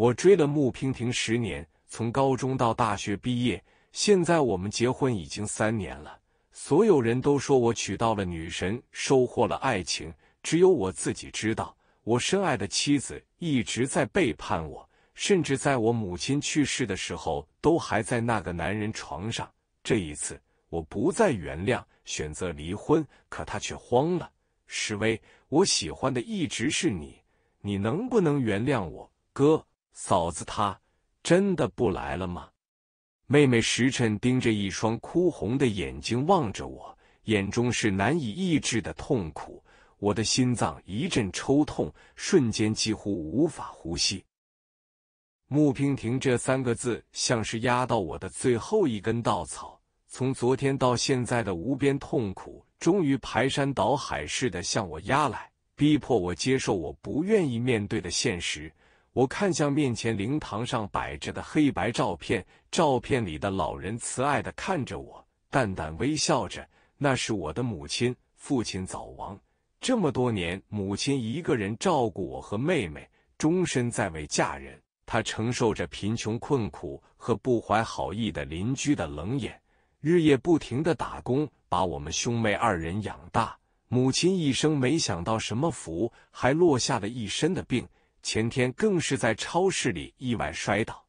我追了穆婷婷十年，从高中到大学毕业，现在我们结婚已经三年了。所有人都说我娶到了女神，收获了爱情，只有我自己知道，我深爱的妻子一直在背叛我，甚至在我母亲去世的时候都还在那个男人床上。这一次，我不再原谅，选择离婚，可他却慌了。石威，我喜欢的一直是你，你能不能原谅我，哥？嫂子，她真的不来了吗？妹妹时辰盯着一双哭红的眼睛望着我，眼中是难以抑制的痛苦。我的心脏一阵抽痛，瞬间几乎无法呼吸。“穆平亭”这三个字像是压到我的最后一根稻草。从昨天到现在的无边痛苦，终于排山倒海似的向我压来，逼迫我接受我不愿意面对的现实。我看向面前灵堂上摆着的黑白照片，照片里的老人慈爱的看着我，淡淡微笑着。那是我的母亲，父亲早亡，这么多年，母亲一个人照顾我和妹妹，终身在未嫁人。她承受着贫穷困苦和不怀好意的邻居的冷眼，日夜不停的打工，把我们兄妹二人养大。母亲一生没享到什么福，还落下了一身的病。前天更是在超市里意外摔倒，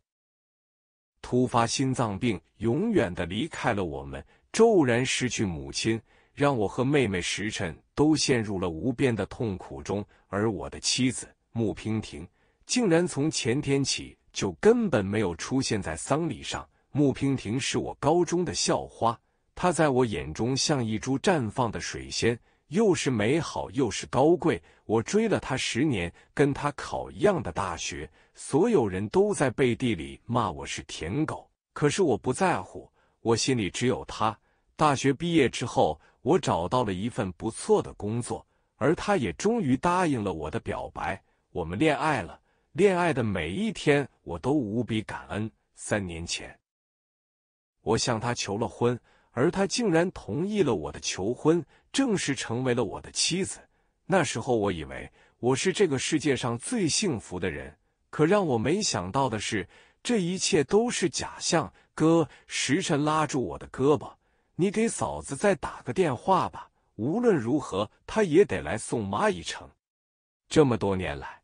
突发心脏病，永远的离开了我们。骤然失去母亲，让我和妹妹时辰都陷入了无边的痛苦中。而我的妻子穆婷婷，竟然从前天起就根本没有出现在丧礼上。穆婷婷是我高中的校花，她在我眼中像一株绽放的水仙。又是美好，又是高贵。我追了他十年，跟他考一样的大学，所有人都在背地里骂我是舔狗，可是我不在乎，我心里只有他。大学毕业之后，我找到了一份不错的工作，而他也终于答应了我的表白，我们恋爱了。恋爱的每一天，我都无比感恩。三年前，我向他求了婚。而他竟然同意了我的求婚，正式成为了我的妻子。那时候我以为我是这个世界上最幸福的人。可让我没想到的是，这一切都是假象。哥，时辰拉住我的胳膊，你给嫂子再打个电话吧。无论如何，她也得来送妈一程。这么多年来，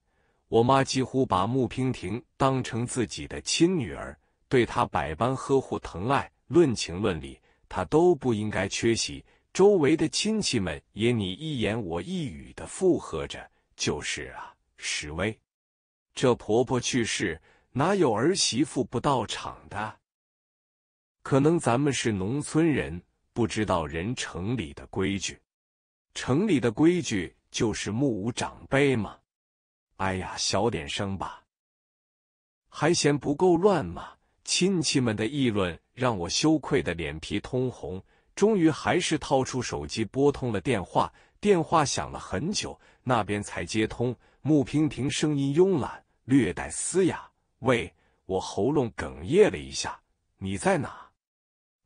我妈几乎把穆娉婷当成自己的亲女儿，对她百般呵护疼爱。论情论理。他都不应该缺席，周围的亲戚们也你一言我一语的附和着。就是啊，石威，这婆婆去世，哪有儿媳妇不到场的？可能咱们是农村人，不知道人城里的规矩。城里的规矩就是目无长辈吗？哎呀，小点声吧，还嫌不够乱吗？亲戚们的议论。让我羞愧的脸皮通红，终于还是掏出手机拨通了电话。电话响了很久，那边才接通。穆平平声音慵懒，略带嘶哑：“喂。”我喉咙哽咽了一下：“你在哪？”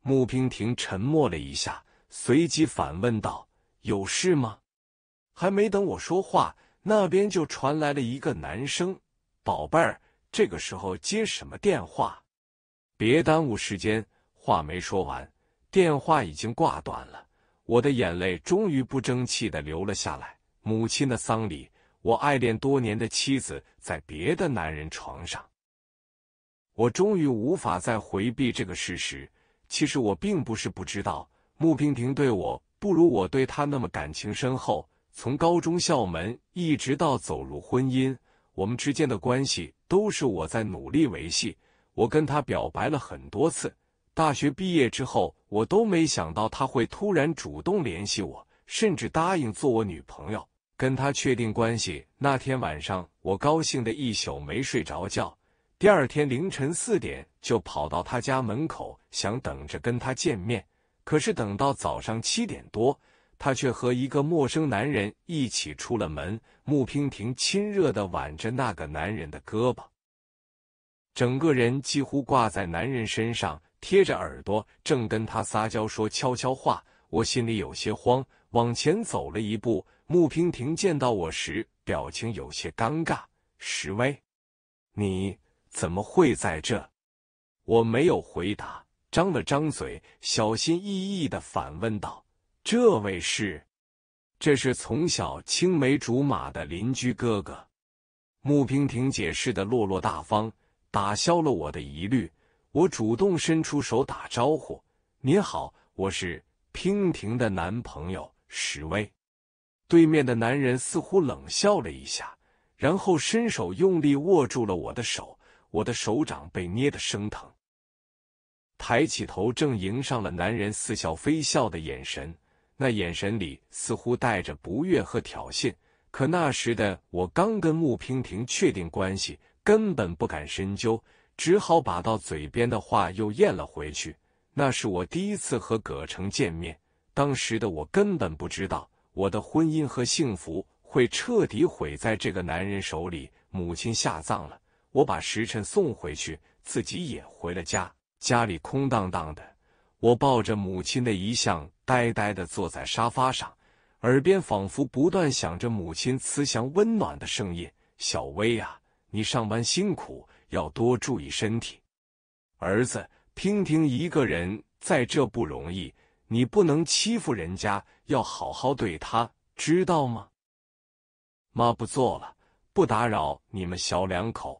穆平平沉默了一下，随即反问道：“有事吗？”还没等我说话，那边就传来了一个男声：“宝贝儿，这个时候接什么电话？”别耽误时间。话没说完，电话已经挂断了。我的眼泪终于不争气的流了下来。母亲的丧礼，我爱恋多年的妻子在别的男人床上，我终于无法再回避这个事实。其实我并不是不知道，穆平平对我不如我对他那么感情深厚。从高中校门一直到走入婚姻，我们之间的关系都是我在努力维系。我跟他表白了很多次，大学毕业之后，我都没想到他会突然主动联系我，甚至答应做我女朋友。跟他确定关系那天晚上，我高兴的一宿没睡着觉。第二天凌晨四点，就跑到他家门口，想等着跟他见面。可是等到早上七点多，他却和一个陌生男人一起出了门。穆婷婷亲热的挽着那个男人的胳膊。整个人几乎挂在男人身上，贴着耳朵，正跟他撒娇说悄悄话。我心里有些慌，往前走了一步。穆平婷见到我时，表情有些尴尬。石威，你怎么会在这？我没有回答，张了张嘴，小心翼翼的反问道：“这位是……这是从小青梅竹马的邻居哥哥。”穆平婷解释的落落大方。打消了我的疑虑，我主动伸出手打招呼：“您好，我是婷婷的男朋友石威。”对面的男人似乎冷笑了一下，然后伸手用力握住了我的手，我的手掌被捏得生疼。抬起头，正迎上了男人似笑非笑的眼神，那眼神里似乎带着不悦和挑衅。可那时的我刚跟穆婷婷确定关系。根本不敢深究，只好把到嘴边的话又咽了回去。那是我第一次和葛城见面，当时的我根本不知道我的婚姻和幸福会彻底毁在这个男人手里。母亲下葬了，我把时辰送回去，自己也回了家。家里空荡荡的，我抱着母亲的遗像，呆呆的坐在沙发上，耳边仿佛不断响着母亲慈祥温暖的声音：“小薇呀。”你上班辛苦，要多注意身体。儿子，婷婷一个人在这不容易，你不能欺负人家，要好好对她，知道吗？妈不做了，不打扰你们小两口。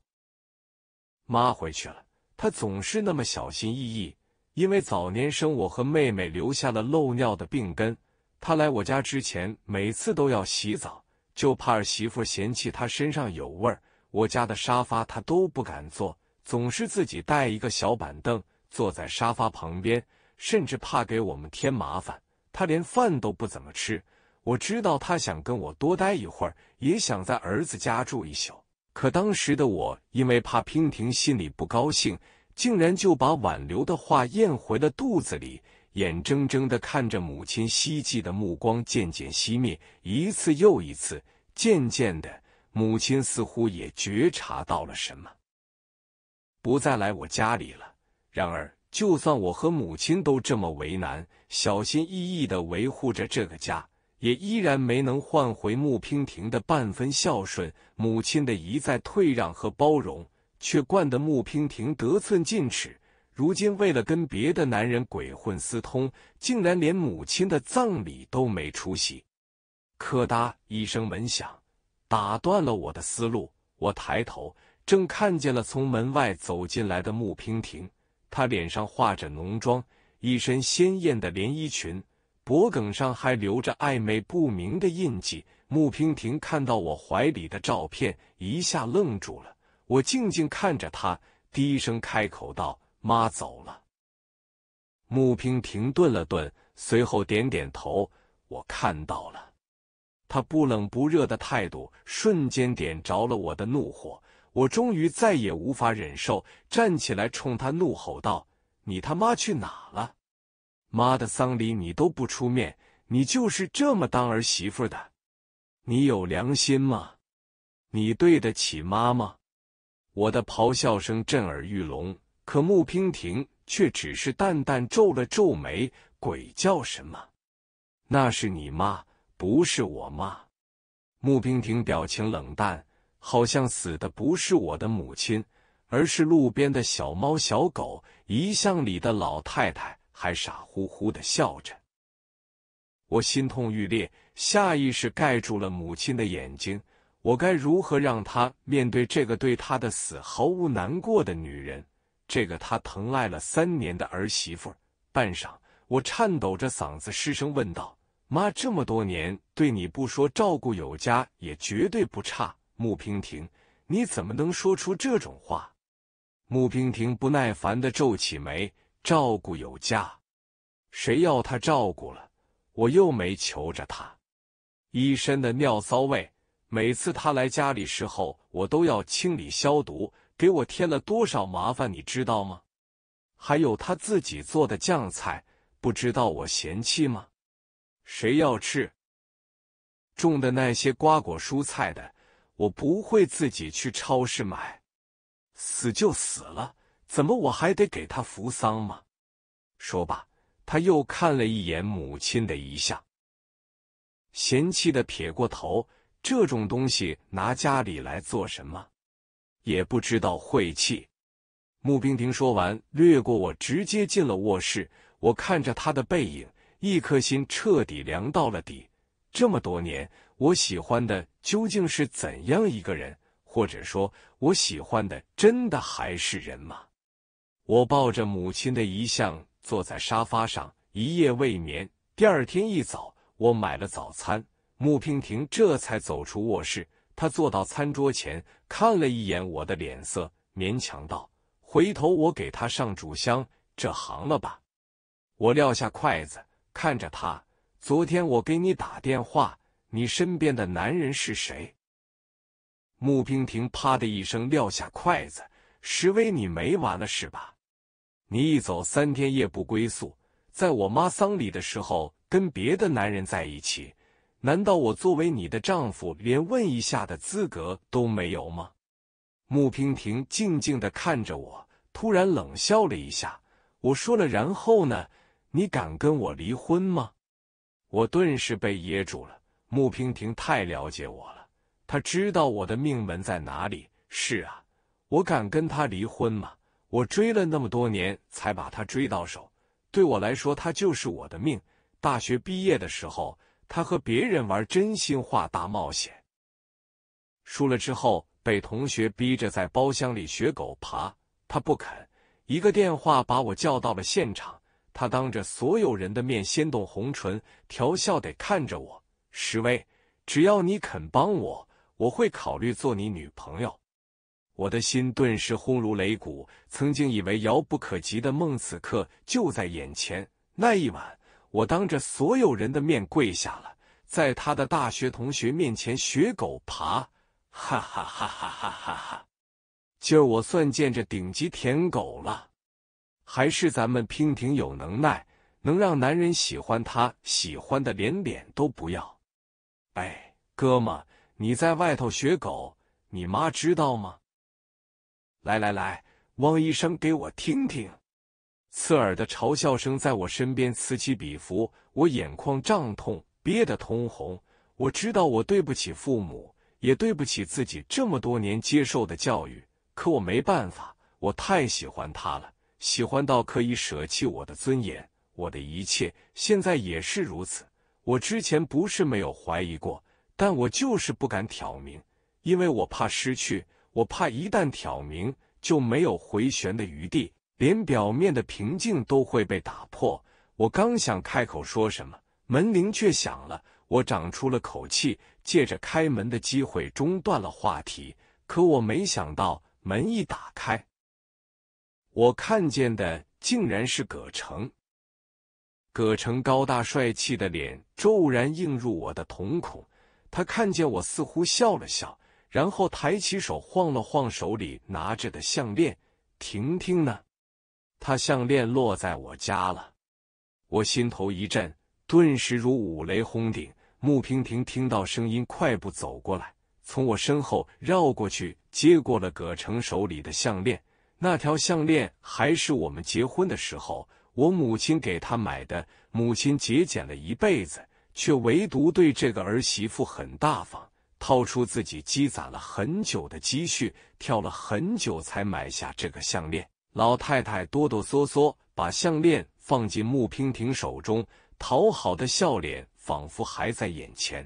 妈回去了，她总是那么小心翼翼，因为早年生我和妹妹留下了漏尿的病根。她来我家之前，每次都要洗澡，就怕儿媳妇嫌弃她身上有味儿。我家的沙发他都不敢坐，总是自己带一个小板凳坐在沙发旁边，甚至怕给我们添麻烦。他连饭都不怎么吃。我知道他想跟我多待一会儿，也想在儿子家住一宿。可当时的我，因为怕婷婷心里不高兴，竟然就把挽留的话咽回了肚子里，眼睁睁的看着母亲希冀的目光渐渐熄灭，一次又一次，渐渐的。母亲似乎也觉察到了什么，不再来我家里了。然而，就算我和母亲都这么为难，小心翼翼的维护着这个家，也依然没能换回穆婷婷的半分孝顺。母亲的一再退让和包容，却惯得穆婷婷得寸进尺。如今，为了跟别的男人鬼混私通，竟然连母亲的葬礼都没出席。咔嗒一声门响。打断了我的思路，我抬头正看见了从门外走进来的穆平婷，她脸上画着浓妆，一身鲜艳的连衣裙，脖梗上还留着暧昧不明的印记。穆平婷看到我怀里的照片，一下愣住了。我静静看着她，低声开口道：“妈走了。”穆平婷顿了顿，随后点点头：“我看到了。”他不冷不热的态度，瞬间点着了我的怒火。我终于再也无法忍受，站起来冲他怒吼道：“你他妈去哪了？妈的丧礼你都不出面，你就是这么当儿媳妇的？你有良心吗？你对得起妈吗？”我的咆哮声震耳欲聋，可穆娉婷却只是淡淡皱了皱眉：“鬼叫什么？那是你妈。”不是我妈，穆冰婷表情冷淡，好像死的不是我的母亲，而是路边的小猫小狗。遗像里的老太太还傻乎乎的笑着，我心痛欲裂，下意识盖住了母亲的眼睛。我该如何让她面对这个对她的死毫无难过的女人，这个她疼爱了三年的儿媳妇？半晌，我颤抖着嗓子失声问道。妈这么多年对你不说照顾有加，也绝对不差。穆婷婷，你怎么能说出这种话？穆婷婷不耐烦地皱起眉：“照顾有加？谁要他照顾了？我又没求着他。一身的尿骚味，每次他来家里时候，我都要清理消毒，给我添了多少麻烦，你知道吗？还有他自己做的酱菜，不知道我嫌弃吗？”谁要吃种的那些瓜果蔬菜的？我不会自己去超市买，死就死了，怎么我还得给他扶丧吗？说罢，他又看了一眼母亲的遗像，嫌弃的撇过头，这种东西拿家里来做什么？也不知道晦气。穆冰婷说完，掠过我，直接进了卧室。我看着他的背影。一颗心彻底凉到了底。这么多年，我喜欢的究竟是怎样一个人？或者说，我喜欢的真的还是人吗？我抱着母亲的遗像坐在沙发上，一夜未眠。第二天一早，我买了早餐。穆婷婷这才走出卧室，她坐到餐桌前，看了一眼我的脸色，勉强道：“回头我给他上主香，这行了吧？”我撂下筷子。看着他，昨天我给你打电话，你身边的男人是谁？穆冰婷啪的一声撂下筷子。石威，你没完了是吧？你一走三天夜不归宿，在我妈丧礼的时候跟别的男人在一起，难道我作为你的丈夫，连问一下的资格都没有吗？穆冰婷静静的看着我，突然冷笑了一下。我说了，然后呢？你敢跟我离婚吗？我顿时被噎住了。穆婷婷太了解我了，他知道我的命门在哪里。是啊，我敢跟他离婚吗？我追了那么多年才把他追到手，对我来说，他就是我的命。大学毕业的时候，他和别人玩真心话大冒险，输了之后被同学逼着在包厢里学狗爬，他不肯，一个电话把我叫到了现场。他当着所有人的面掀动红唇，调笑的看着我：“石威，只要你肯帮我，我会考虑做你女朋友。”我的心顿时轰如擂鼓，曾经以为遥不可及的梦，此刻就在眼前。那一晚，我当着所有人的面跪下了，在他的大学同学面前学狗爬，哈哈哈哈哈哈哈！今儿我算见着顶级舔狗了。还是咱们婷婷有能耐，能让男人喜欢她，喜欢的连脸都不要。哎，哥们，你在外头学狗，你妈知道吗？来来来，汪医生给我听听。刺耳的嘲笑声在我身边此起彼伏，我眼眶胀痛，憋得通红。我知道我对不起父母，也对不起自己这么多年接受的教育，可我没办法，我太喜欢他了。喜欢到可以舍弃我的尊严，我的一切，现在也是如此。我之前不是没有怀疑过，但我就是不敢挑明，因为我怕失去，我怕一旦挑明就没有回旋的余地，连表面的平静都会被打破。我刚想开口说什么，门铃却响了。我长出了口气，借着开门的机会中断了话题。可我没想到，门一打开。我看见的竟然是葛城，葛城高大帅气的脸骤然映入我的瞳孔。他看见我，似乎笑了笑，然后抬起手晃了晃手里拿着的项链。婷婷呢？她项链落在我家了。我心头一震，顿时如五雷轰顶。穆婷婷听到声音，快步走过来，从我身后绕过去，接过了葛城手里的项链。那条项链还是我们结婚的时候，我母亲给她买的。母亲节俭了一辈子，却唯独对这个儿媳妇很大方，掏出自己积攒了很久的积蓄，跳了很久才买下这个项链。老太太哆哆嗦嗦把项链放进穆婷婷手中，讨好的笑脸仿佛还在眼前。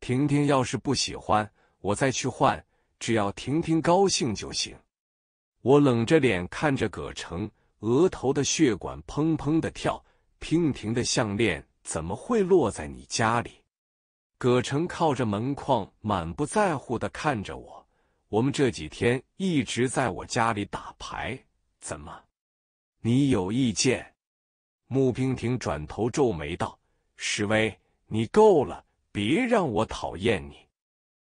婷婷要是不喜欢，我再去换，只要婷婷高兴就行。我冷着脸看着葛城，额头的血管砰砰的跳。娉婷的项链怎么会落在你家里？葛城靠着门框，满不在乎的看着我。我们这几天一直在我家里打牌，怎么，你有意见？穆娉婷转头皱眉道：“石威，你够了，别让我讨厌你。”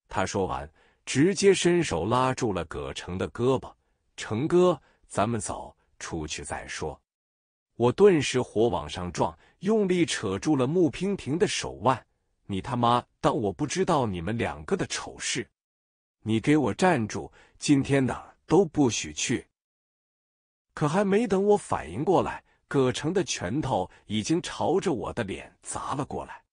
他说完，直接伸手拉住了葛城的胳膊。成哥，咱们走出去再说。我顿时火往上撞，用力扯住了穆娉婷的手腕。你他妈当我不知道你们两个的丑事？你给我站住！今天哪儿都不许去！可还没等我反应过来，葛城的拳头已经朝着我的脸砸了过来。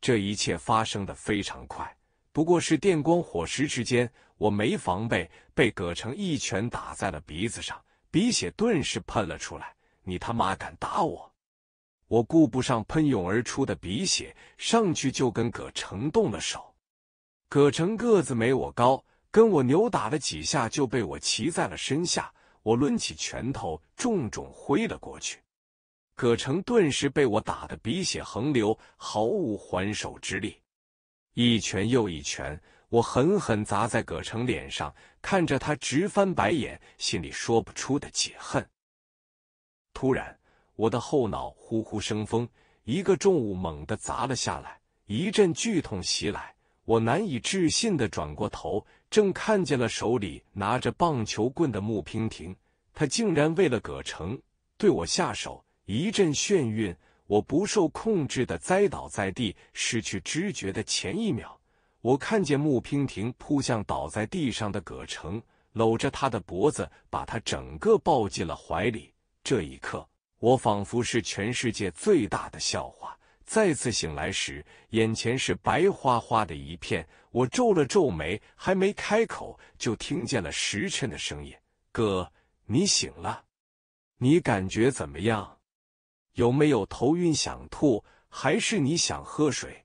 这一切发生的非常快。不过是电光火石之间，我没防备，被葛成一拳打在了鼻子上，鼻血顿时喷了出来。你他妈敢打我！我顾不上喷涌而出的鼻血，上去就跟葛成动了手。葛成个子没我高，跟我扭打了几下，就被我骑在了身下。我抡起拳头重重挥了过去，葛成顿时被我打的鼻血横流，毫无还手之力。一拳又一拳，我狠狠砸在葛成脸上，看着他直翻白眼，心里说不出的解恨。突然，我的后脑呼呼生风，一个重物猛地砸了下来，一阵剧痛袭来，我难以置信的转过头，正看见了手里拿着棒球棍的穆平婷，他竟然为了葛成对我下手，一阵眩晕。我不受控制的栽倒在地，失去知觉的前一秒，我看见穆婷婷扑向倒在地上的葛城，搂着他的脖子，把他整个抱进了怀里。这一刻，我仿佛是全世界最大的笑话。再次醒来时，眼前是白花花的一片。我皱了皱眉，还没开口，就听见了时辰的声音：“哥，你醒了，你感觉怎么样？”有没有头晕、想吐？还是你想喝水？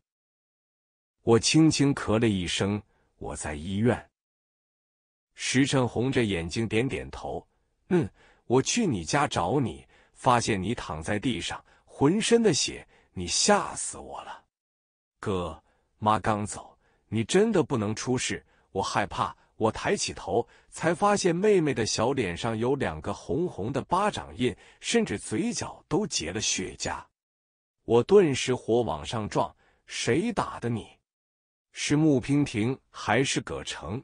我轻轻咳了一声。我在医院。时辰红着眼睛点点头，嗯，我去你家找你，发现你躺在地上，浑身的血，你吓死我了。哥，妈刚走，你真的不能出事，我害怕。我抬起头，才发现妹妹的小脸上有两个红红的巴掌印，甚至嘴角都结了血痂。我顿时火往上撞，谁打的你？是穆娉婷还是葛城？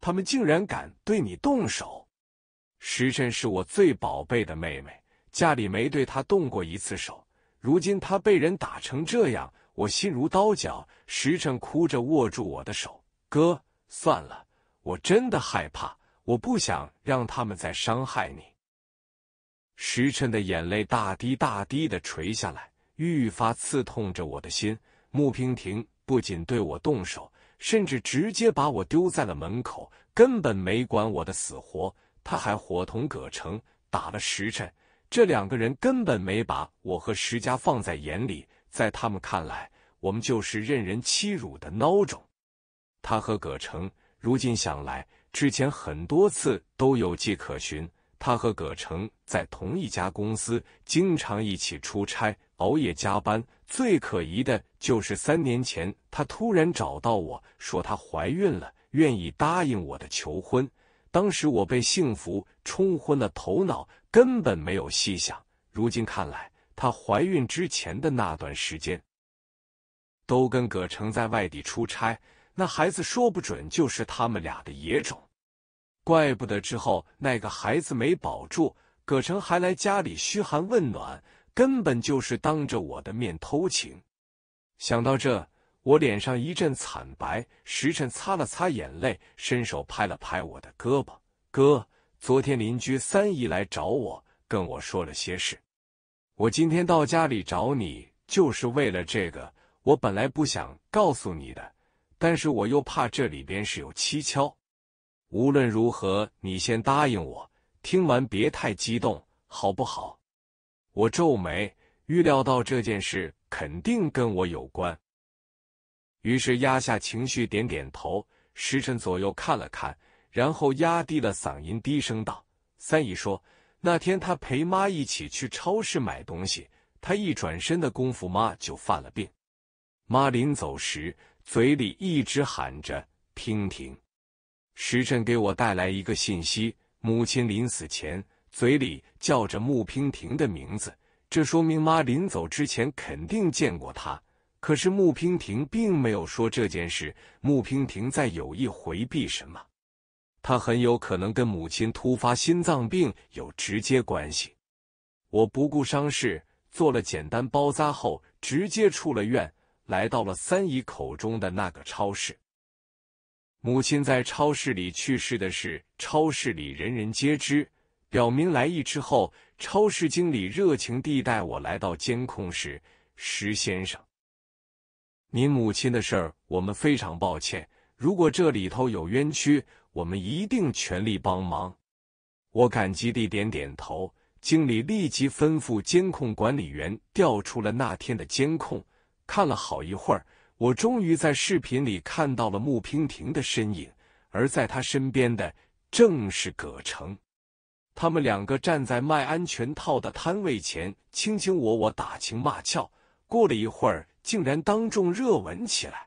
他们竟然敢对你动手！时辰是我最宝贝的妹妹，家里没对她动过一次手，如今她被人打成这样，我心如刀绞。时辰哭着握住我的手，哥，算了。我真的害怕，我不想让他们再伤害你。时辰的眼泪大滴大滴的垂下来，愈发刺痛着我的心。穆平婷不仅对我动手，甚至直接把我丢在了门口，根本没管我的死活。他还伙同葛城打了时辰，这两个人根本没把我和石家放在眼里，在他们看来，我们就是任人欺辱的孬种。他和葛城。如今想来，之前很多次都有迹可循。他和葛城在同一家公司，经常一起出差、熬夜加班。最可疑的就是三年前，他突然找到我说她怀孕了，愿意答应我的求婚。当时我被幸福冲昏了头脑，根本没有细想。如今看来，她怀孕之前的那段时间，都跟葛城在外地出差。那孩子说不准就是他们俩的野种，怪不得之后那个孩子没保住，葛成还来家里嘘寒问暖，根本就是当着我的面偷情。想到这，我脸上一阵惨白，时辰擦了擦眼泪，伸手拍了拍我的胳膊：“哥，昨天邻居三姨来找我，跟我说了些事。我今天到家里找你，就是为了这个。我本来不想告诉你的。”但是我又怕这里边是有蹊跷。无论如何，你先答应我。听完别太激动，好不好？我皱眉，预料到这件事肯定跟我有关，于是压下情绪，点点头。时辰左右看了看，然后压低了嗓音，低声道：“三姨说，那天她陪妈一起去超市买东西，她一转身的功夫，妈就犯了病。妈临走时。”嘴里一直喊着“娉婷”，时辰给我带来一个信息：母亲临死前嘴里叫着穆娉婷的名字，这说明妈临走之前肯定见过她。可是穆娉婷并没有说这件事，穆娉婷在有意回避什么？她很有可能跟母亲突发心脏病有直接关系。我不顾伤势，做了简单包扎后，直接出了院。来到了三姨口中的那个超市。母亲在超市里去世的事，超市里人人皆知。表明来意之后，超市经理热情地带我来到监控室。石先生，您母亲的事，我们非常抱歉。如果这里头有冤屈，我们一定全力帮忙。我感激地点点头。经理立即吩咐监控管理员调出了那天的监控。看了好一会儿，我终于在视频里看到了穆婷婷的身影，而在她身边的正是葛城。他们两个站在卖安全套的摊位前，卿卿我我，打情骂俏。过了一会儿，竟然当众热吻起来。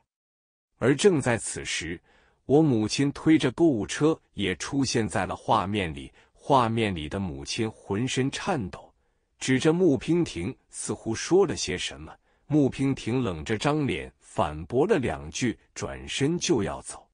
而正在此时，我母亲推着购物车也出现在了画面里。画面里的母亲浑身颤抖，指着穆婷婷，似乎说了些什么。穆平婷冷着张脸反驳了两句，转身就要走。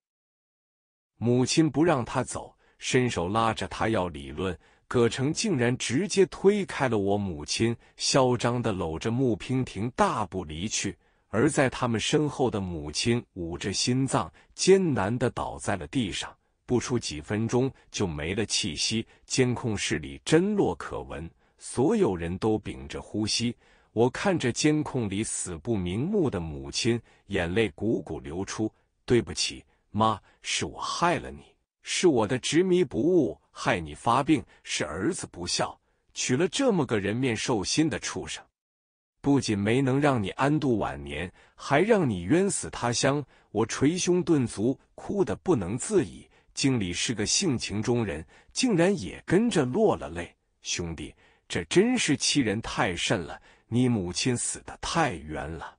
母亲不让他走，伸手拉着他要理论，葛成竟然直接推开了我母亲，嚣张的搂着穆平婷大步离去。而在他们身后的母亲捂着心脏，艰难的倒在了地上，不出几分钟就没了气息。监控室里真落可闻，所有人都屏着呼吸。我看着监控里死不瞑目的母亲，眼泪汩汩流出。对不起，妈，是我害了你，是我的执迷不悟害你发病，是儿子不孝，娶了这么个人面兽心的畜生，不仅没能让你安度晚年，还让你冤死他乡。我捶胸顿足，哭得不能自已。经理是个性情中人，竟然也跟着落了泪。兄弟，这真是欺人太甚了。你母亲死的太冤了，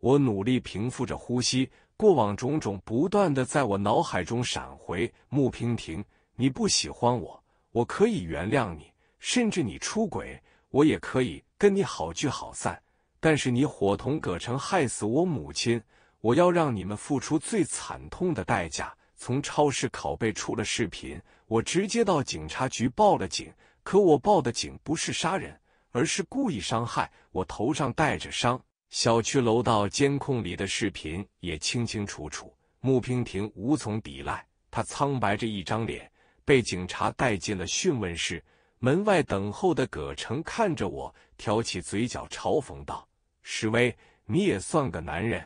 我努力平复着呼吸，过往种种不断的在我脑海中闪回。穆婷婷，你不喜欢我，我可以原谅你，甚至你出轨，我也可以跟你好聚好散。但是你伙同葛成害死我母亲，我要让你们付出最惨痛的代价。从超市拷贝出了视频，我直接到警察局报了警。可我报的警不是杀人。而是故意伤害，我头上带着伤，小区楼道监控里的视频也清清楚楚，穆平婷无从抵赖。她苍白着一张脸，被警察带进了讯问室。门外等候的葛城看着我，挑起嘴角嘲讽道：“石威，你也算个男人，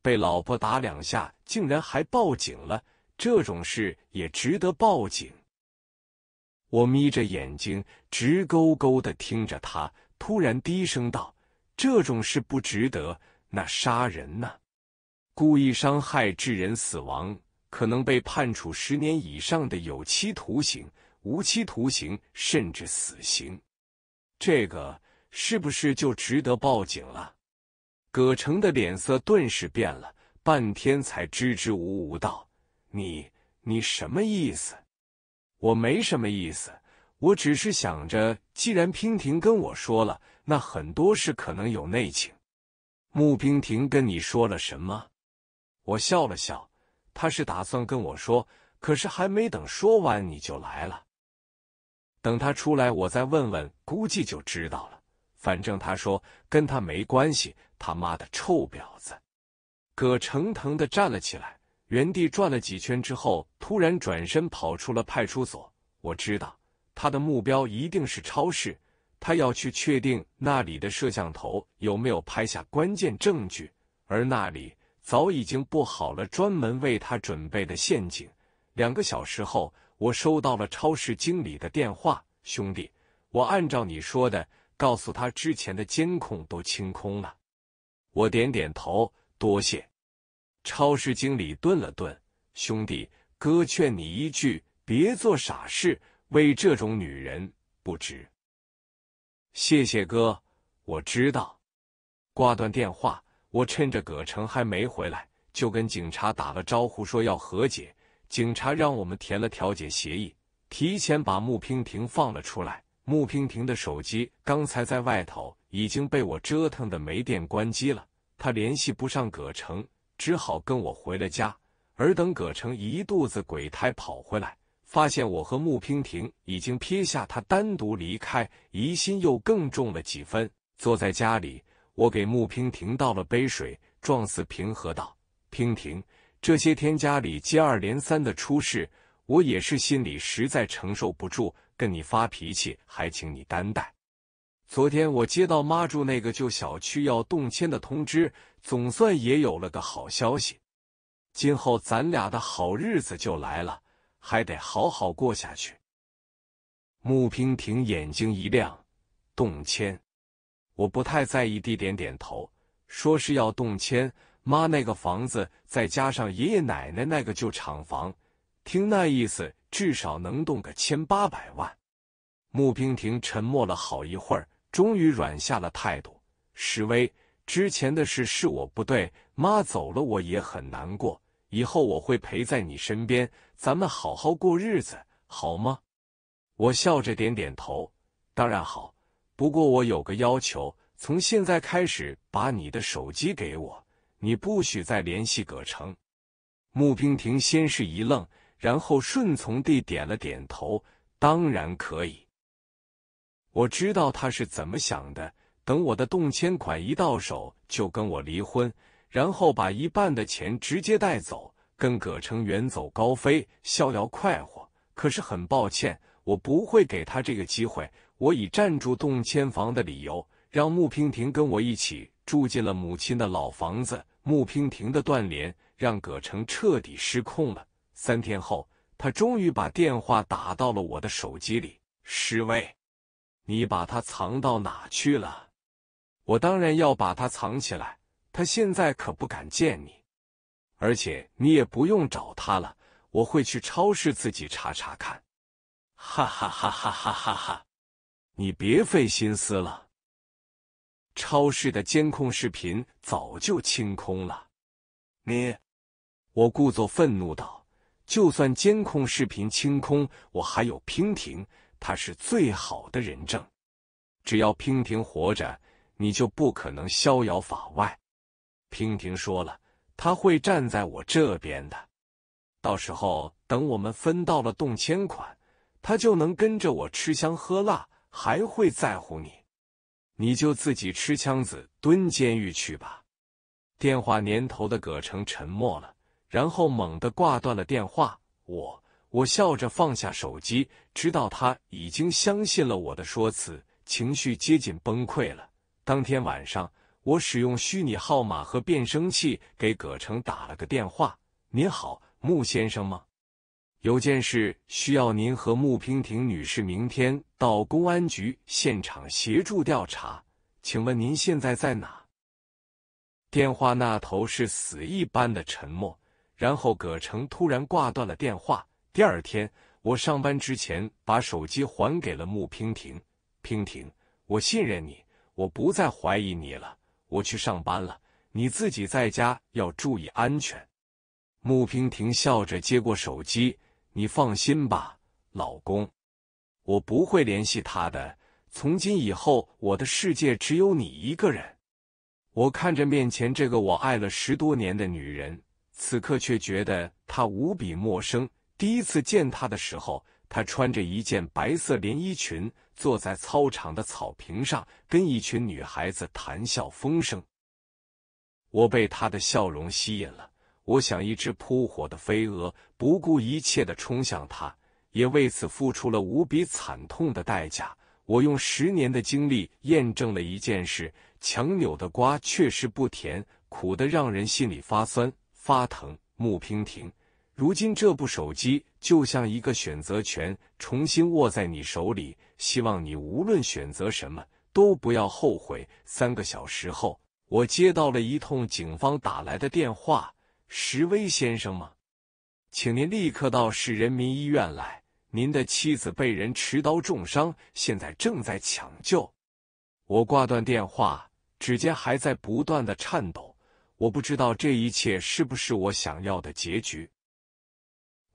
被老婆打两下，竟然还报警了，这种事也值得报警？”我眯着眼睛，直勾勾的听着他，突然低声道：“这种事不值得。那杀人呢？故意伤害致人死亡，可能被判处十年以上的有期徒刑、无期徒刑，甚至死刑。这个是不是就值得报警了？”葛城的脸色顿时变了，半天才支支吾吾道：“你你什么意思？”我没什么意思，我只是想着，既然婷婷跟我说了，那很多事可能有内情。穆冰婷跟你说了什么？我笑了笑，他是打算跟我说，可是还没等说完你就来了。等他出来，我再问问，估计就知道了。反正他说跟他没关系，他妈的臭婊子！葛成腾的站了起来。原地转了几圈之后，突然转身跑出了派出所。我知道他的目标一定是超市，他要去确定那里的摄像头有没有拍下关键证据，而那里早已经布好了专门为他准备的陷阱。两个小时后，我收到了超市经理的电话：“兄弟，我按照你说的，告诉他之前的监控都清空了。”我点点头，多谢。超市经理顿了顿，兄弟，哥劝你一句，别做傻事，为这种女人不值。谢谢哥，我知道。挂断电话，我趁着葛城还没回来，就跟警察打了招呼，说要和解。警察让我们填了调解协议，提前把穆平平放了出来。穆平平的手机刚才在外头已经被我折腾的没电关机了，他联系不上葛城。只好跟我回了家，而等葛城一肚子鬼胎跑回来，发现我和穆娉婷已经撇下他单独离开，疑心又更重了几分。坐在家里，我给穆娉婷倒了杯水，状似平和道：“娉婷，这些天家里接二连三的出事，我也是心里实在承受不住，跟你发脾气，还请你担待。”昨天我接到妈住那个旧小区要动迁的通知，总算也有了个好消息。今后咱俩的好日子就来了，还得好好过下去。穆平平眼睛一亮，动迁？我不太在意地点点头，说是要动迁。妈那个房子，再加上爷爷奶奶那个旧厂房，听那意思，至少能动个千八百万。穆平平沉默了好一会儿。终于软下了态度，石威，之前的事是我不对。妈走了，我也很难过。以后我会陪在你身边，咱们好好过日子，好吗？我笑着点点头，当然好。不过我有个要求，从现在开始把你的手机给我，你不许再联系葛城。穆冰婷先是一愣，然后顺从地点了点头，当然可以。我知道他是怎么想的，等我的动迁款一到手，就跟我离婚，然后把一半的钱直接带走，跟葛成远走高飞，逍遥快活。可是很抱歉，我不会给他这个机会。我以暂住动迁房的理由，让穆平婷跟我一起住进了母亲的老房子。穆平婷的断联，让葛成彻底失控了。三天后，他终于把电话打到了我的手机里，十位。你把他藏到哪去了？我当然要把他藏起来。他现在可不敢见你，而且你也不用找他了。我会去超市自己查查看。哈哈哈哈哈哈哈！你别费心思了，超市的监控视频早就清空了。你，我故作愤怒道：“就算监控视频清空，我还有娉婷。”他是最好的人证，只要娉婷活着，你就不可能逍遥法外。娉婷说了，他会站在我这边的。到时候等我们分到了动迁款，他就能跟着我吃香喝辣，还会在乎你。你就自己吃枪子蹲监狱去吧。电话年头的葛城沉默了，然后猛地挂断了电话。我。我笑着放下手机，知道他已经相信了我的说辞，情绪接近崩溃了。当天晚上，我使用虚拟号码和变声器给葛城打了个电话：“您好，穆先生吗？有件事需要您和穆平婷女士明天到公安局现场协助调查，请问您现在在哪？”电话那头是死一般的沉默，然后葛城突然挂断了电话。第二天，我上班之前把手机还给了穆婷婷。婷婷，我信任你，我不再怀疑你了。我去上班了，你自己在家要注意安全。穆婷婷笑着接过手机：“你放心吧，老公，我不会联系他的。从今以后，我的世界只有你一个人。”我看着面前这个我爱了十多年的女人，此刻却觉得她无比陌生。第一次见他的时候，他穿着一件白色连衣裙，坐在操场的草坪上，跟一群女孩子谈笑风生。我被他的笑容吸引了，我想一只扑火的飞蛾，不顾一切的冲向他，也为此付出了无比惨痛的代价。我用十年的经历验证了一件事：强扭的瓜确实不甜，苦的让人心里发酸发疼。穆婷婷。如今这部手机就像一个选择权，重新握在你手里。希望你无论选择什么都不要后悔。三个小时后，我接到了一通警方打来的电话：“石威先生吗？请您立刻到市人民医院来，您的妻子被人持刀重伤，现在正在抢救。”我挂断电话，指尖还在不断的颤抖。我不知道这一切是不是我想要的结局。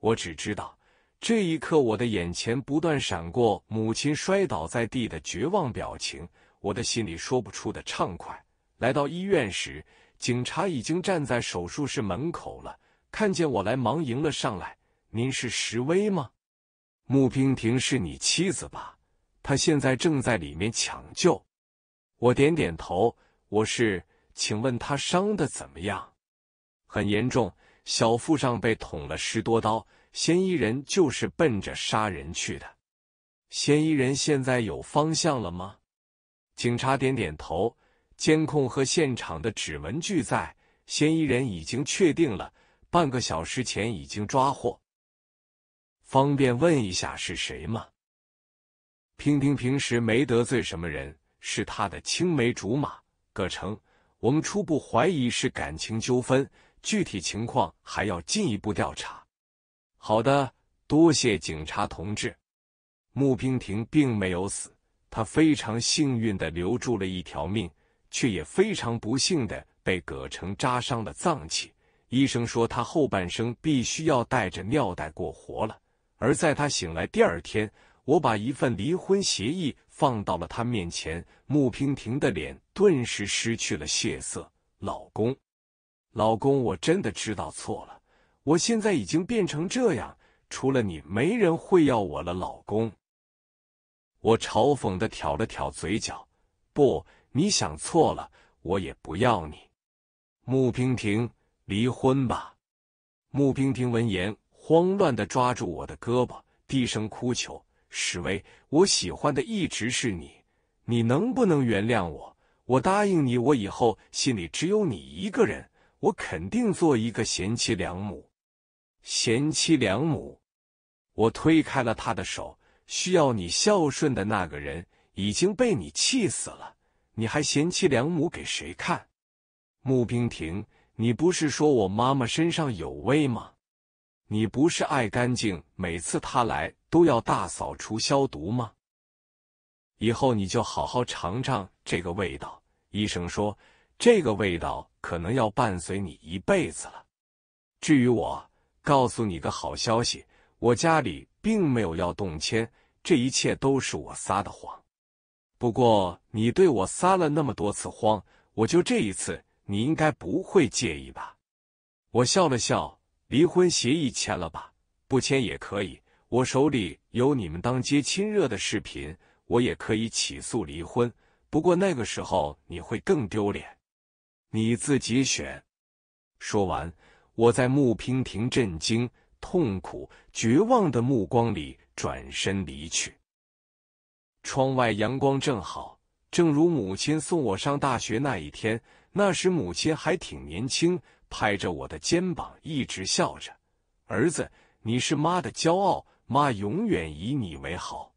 我只知道，这一刻我的眼前不断闪过母亲摔倒在地的绝望表情，我的心里说不出的畅快。来到医院时，警察已经站在手术室门口了，看见我来忙迎了上来：“您是石威吗？穆冰婷是你妻子吧？她现在正在里面抢救。”我点点头：“我是，请问她伤的怎么样？很严重。”小腹上被捅了十多刀，嫌疑人就是奔着杀人去的。嫌疑人现在有方向了吗？警察点点头，监控和现场的指纹俱在，嫌疑人已经确定了，半个小时前已经抓获。方便问一下是谁吗？平平平时没得罪什么人，是他的青梅竹马葛成。我们初步怀疑是感情纠纷。具体情况还要进一步调查。好的，多谢警察同志。穆冰婷并没有死，她非常幸运的留住了一条命，却也非常不幸的被葛成扎伤了脏器。医生说她后半生必须要带着尿袋过活了。而在她醒来第二天，我把一份离婚协议放到了她面前，穆冰婷的脸顿时失去了血色。老公。老公，我真的知道错了。我现在已经变成这样，除了你，没人会要我了。老公，我嘲讽的挑了挑嘴角，不，你想错了，我也不要你。穆冰婷，离婚吧。穆冰婷闻言，慌乱的抓住我的胳膊，低声哭求：“石威，我喜欢的一直是你，你能不能原谅我？我答应你，我以后心里只有你一个人。”我肯定做一个贤妻良母，贤妻良母。我推开了他的手。需要你孝顺的那个人已经被你气死了，你还贤妻良母给谁看？穆冰婷，你不是说我妈妈身上有味吗？你不是爱干净，每次她来都要大扫除消毒吗？以后你就好好尝尝这个味道。医生说。这个味道可能要伴随你一辈子了。至于我，告诉你个好消息，我家里并没有要动迁，这一切都是我撒的谎。不过你对我撒了那么多次谎，我就这一次，你应该不会介意吧？我笑了笑，离婚协议签了吧，不签也可以。我手里有你们当街亲热的视频，我也可以起诉离婚。不过那个时候你会更丢脸。你自己选。说完，我在穆平亭震惊、痛苦、绝望的目光里转身离去。窗外阳光正好，正如母亲送我上大学那一天，那时母亲还挺年轻，拍着我的肩膀一直笑着：“儿子，你是妈的骄傲，妈永远以你为豪。”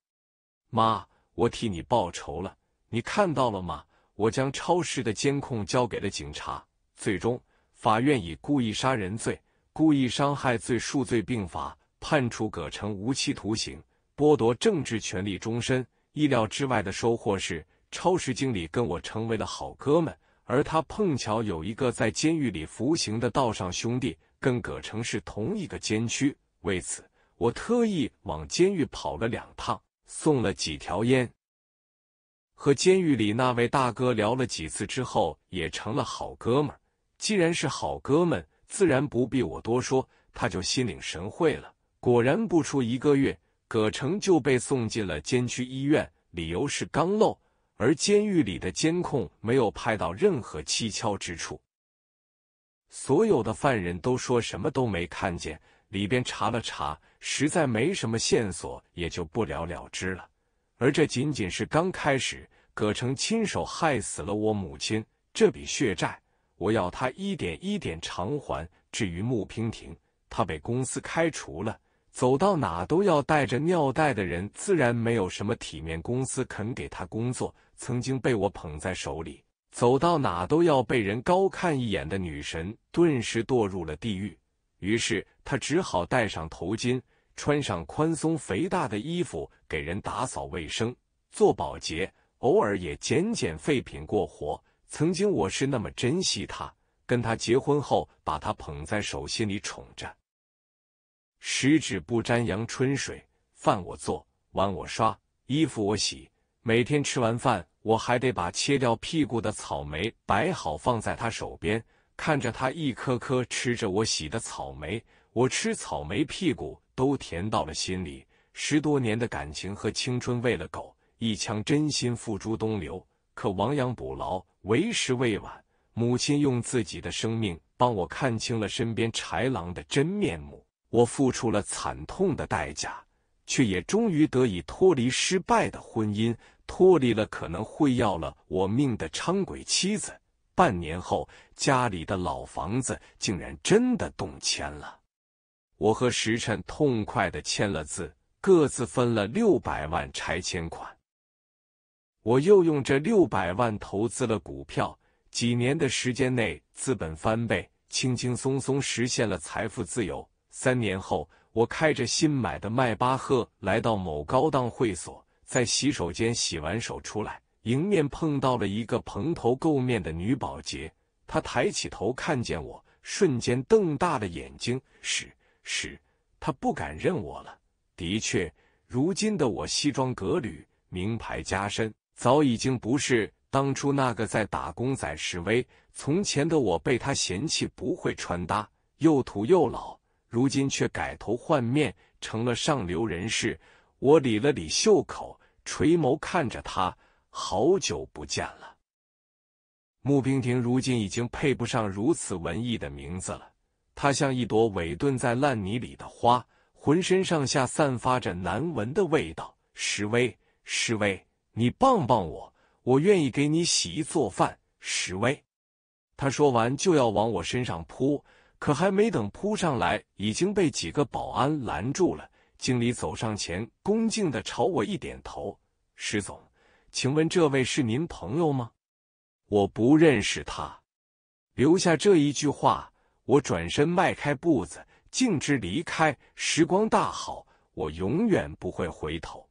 妈，我替你报仇了，你看到了吗？我将超市的监控交给了警察。最终，法院以故意杀人罪、故意伤害罪数罪并罚，判处葛城无期徒刑，剥夺政治权利终身。意料之外的收获是，超市经理跟我成为了好哥们，而他碰巧有一个在监狱里服刑的道上兄弟，跟葛城是同一个监区。为此，我特意往监狱跑了两趟，送了几条烟。和监狱里那位大哥聊了几次之后，也成了好哥们既然是好哥们自然不必我多说，他就心领神会了。果然不出一个月，葛城就被送进了监区医院，理由是刚漏，而监狱里的监控没有拍到任何蹊跷之处，所有的犯人都说什么都没看见。里边查了查，实在没什么线索，也就不了了之了。而这仅仅是刚开始。葛城亲手害死了我母亲，这笔血债我要他一点一点偿还。至于穆婷婷，她被公司开除了，走到哪都要带着尿袋的人，自然没有什么体面公司肯给她工作。曾经被我捧在手里，走到哪都要被人高看一眼的女神，顿时堕入了地狱。于是她只好戴上头巾，穿上宽松肥大的衣服，给人打扫卫生，做保洁。偶尔也捡捡废品过活。曾经我是那么珍惜他，跟他结婚后，把他捧在手心里宠着。十指不沾阳春水，饭我做，碗我刷，衣服我洗。每天吃完饭，我还得把切掉屁股的草莓摆好，放在他手边，看着他一颗颗吃着我洗的草莓。我吃草莓，屁股都甜到了心里。十多年的感情和青春喂了狗。一腔真心付诸东流，可亡羊补牢为时未晚。母亲用自己的生命帮我看清了身边豺狼的真面目，我付出了惨痛的代价，却也终于得以脱离失败的婚姻，脱离了可能会要了我命的伥鬼妻子。半年后，家里的老房子竟然真的动迁了，我和时辰痛快的签了字，各自分了六百万拆迁款。我又用这六百万投资了股票，几年的时间内，资本翻倍，轻轻松松实现了财富自由。三年后，我开着新买的迈巴赫来到某高档会所，在洗手间洗完手出来，迎面碰到了一个蓬头垢面的女保洁。她抬起头看见我，瞬间瞪大了眼睛，使使她不敢认我了。的确，如今的我西装革履，名牌加身。早已经不是当初那个在打工仔石威。从前的我被他嫌弃不会穿搭，又土又老。如今却改头换面，成了上流人士。我理了理袖口，垂眸看着他，好久不见了。穆冰婷如今已经配不上如此文艺的名字了。她像一朵萎顿在烂泥里的花，浑身上下散发着难闻的味道。石威，石威。你帮帮我，我愿意给你洗衣做饭。石威，他说完就要往我身上扑，可还没等扑上来，已经被几个保安拦住了。经理走上前，恭敬的朝我一点头：“石总，请问这位是您朋友吗？”我不认识他，留下这一句话，我转身迈开步子，径直离开。时光大好，我永远不会回头。